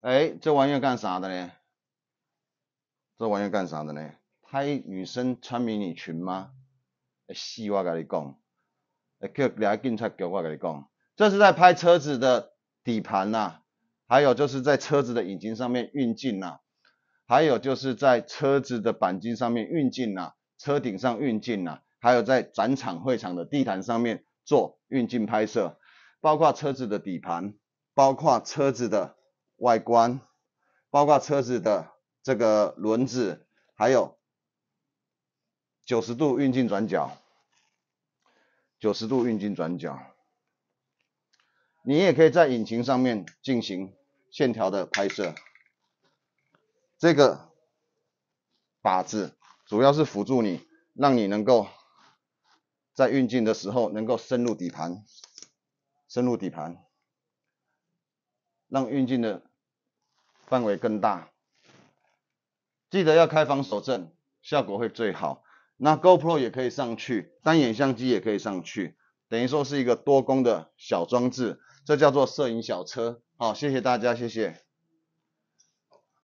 哎，这玩意儿干啥的呢？这玩意儿干啥的呢？拍女生穿迷你裙吗？细话给你讲，可两斤菜给我话给你讲。这是在拍车子的底盘呐，还有就是在车子的引擎上面运镜呐，还有就是在车子的钣金上面运镜呐，车顶上运镜呐，还有在展场会场的地毯上面做运镜拍摄，包括车子的底盘，包括车子的。外观，包括车子的这个轮子，还有九十度运镜转角，九十度运镜转角。你也可以在引擎上面进行线条的拍摄。这个把子主要是辅助你，让你能够在运镜的时候能够深入底盘，深入底盘，让运镜的。范围更大，记得要开防守阵，效果会最好。那 Go Pro 也可以上去，单眼相机也可以上去，等于说是一个多功的小装置，这叫做摄影小车。好，谢谢大家，谢谢。